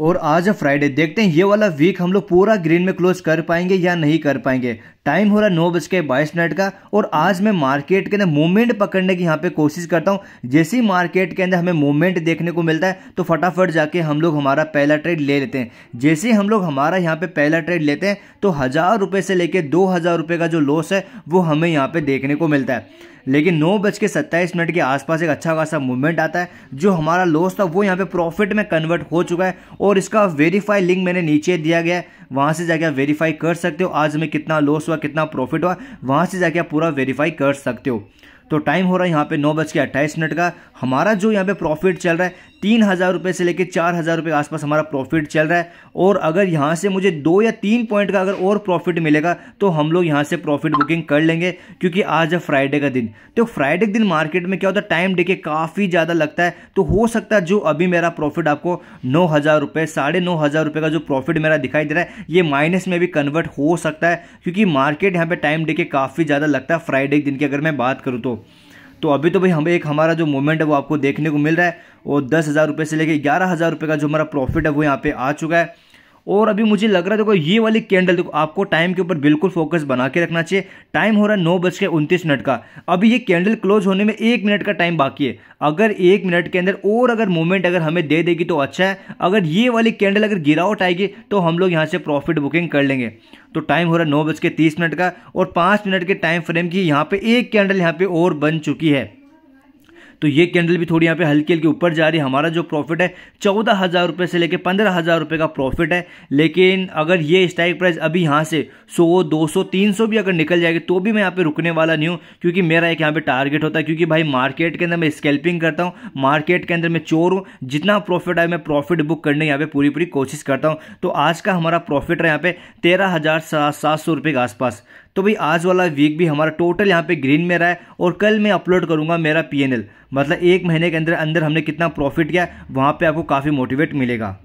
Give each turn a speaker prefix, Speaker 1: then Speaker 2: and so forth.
Speaker 1: और आज फ्राइडे देखते हैं ये वाला वीक हम लोग पूरा ग्रीन में क्लोज कर पाएंगे या नहीं कर पाएंगे टाइम हो रहा है नौ बज के बाईस मिनट का और आज मैं मार्केट के अंदर मूवमेंट पकड़ने की यहाँ पे कोशिश करता हूँ जैसे ही मार्केट के अंदर हमें मूवमेंट देखने को मिलता है तो फटाफट जाके हम लोग हमारा पहला ट्रेड ले लेते हैं जैसे हम लोग हमारा यहाँ पे पहला ट्रेड लेते हैं तो हज़ार रुपये से लेके दो हज़ार रुपये का जो लॉस है वो हमें यहाँ पे देखने को मिलता है लेकिन नौ बज के सत्ताईस मिनट के आसपास एक अच्छा खासा मूवमेंट आता है जो हमारा लॉस था वो यहाँ पे प्रॉफिट में कन्वर्ट हो चुका है और इसका वेरीफाई लिंक मैंने नीचे दिया गया है वहाँ से जाके आप वेरीफाई कर सकते हो आज में कितना लॉस हुआ कितना प्रॉफिट हुआ वहाँ से जाके आप पूरा वेरीफाई कर सकते हो तो टाइम हो रहा है यहाँ पे नौ बज के अट्ठाईस मिनट का हमारा जो यहाँ पे प्रॉफिट चल रहा है तीन हज़ार रुपये से लेकर चार हज़ार रुपये के आसपास हमारा प्रॉफिट चल रहा है और अगर यहाँ से मुझे दो या तीन पॉइंट का अगर और प्रॉफिट मिलेगा तो हम लोग यहाँ से प्रॉफिट बुकिंग कर लेंगे क्योंकि आज है फ्राइडे का दिन तो फ्राइडे के दिन मार्केट में क्या होता है टाइम देखे काफ़ी ज़्यादा लगता है तो हो सकता है जो अभी मेरा प्रॉफिट आपको नौ हज़ार रुपये साढ़े नौ हज़ार रुपये का जो प्रॉफिट मेरा दिखाई दे रहा है ये माइनस में भी कन्वर्ट हो सकता है क्योंकि मार्केट यहाँ पर टाइम देखे काफ़ी ज़्यादा लगता है फ्राइडे के दिन की अगर मैं बात करूँ तो तो अभी तो भाई हमें एक हमारा जो मूवमेंट है वो आपको देखने को मिल रहा है और दस हज़ार रुपये से लेकर ग्यारह हज़ार रुपये का जो हमारा प्रॉफिट है वो यहाँ पे आ चुका है और अभी मुझे लग रहा है देखो ये वाली कैंडल देखो आपको टाइम के ऊपर बिल्कुल फोकस बना के रखना चाहिए टाइम हो रहा है नौ बज के उनतीस मिनट का अभी ये कैंडल क्लोज होने में एक मिनट का टाइम बाकी है अगर एक मिनट के अंदर और अगर मूवमेंट अगर हमें दे देगी तो अच्छा है अगर ये वाली कैंडल अगर गिरावट आएगी तो हम लोग यहाँ से प्रॉफिट बुकिंग कर लेंगे तो टाइम हो रहा है नौ बज के तीस मिनट का और पाँच मिनट के टाइम फ्रेम की यहाँ पर एक कैंडल यहाँ पर और बन चुकी है तो ये कैंडल भी थोड़ी यहाँ पे हल्की हल्की ऊपर जा रही है हमारा जो प्रॉफिट है चौदह हज़ार रुपये से लेकर पंद्रह हज़ार रुपये का प्रॉफिट है लेकिन अगर ये स्ट्राइक प्राइस अभी यहाँ से सौ दो सौ तीन सौ भी अगर निकल जाएगी तो भी मैं यहाँ पे रुकने वाला नहीं हूँ क्योंकि मेरा एक यहाँ पे टारगेट होता है क्योंकि भाई मार्केट के अंदर मैं स्केल्पिंग करता हूँ मार्केट के अंदर मैं चोर हूँ जितना प्रॉफिट आए मैं प्रॉफिट बुक करने यहाँ पे पूरी पूरी कोशिश करता हूँ तो आज का हमारा प्रॉफिट है यहाँ पे तेरह हज़ार सात सौ रुपये के आसपास तो भाई आज वाला वीक भी हमारा टोटल यहाँ पे ग्रीन में रहा है और कल मैं अपलोड करूँगा मेरा पी मतलब एक महीने के अंदर अंदर हमने कितना प्रॉफिट किया वहाँ पर आपको काफ़ी मोटिवेट मिलेगा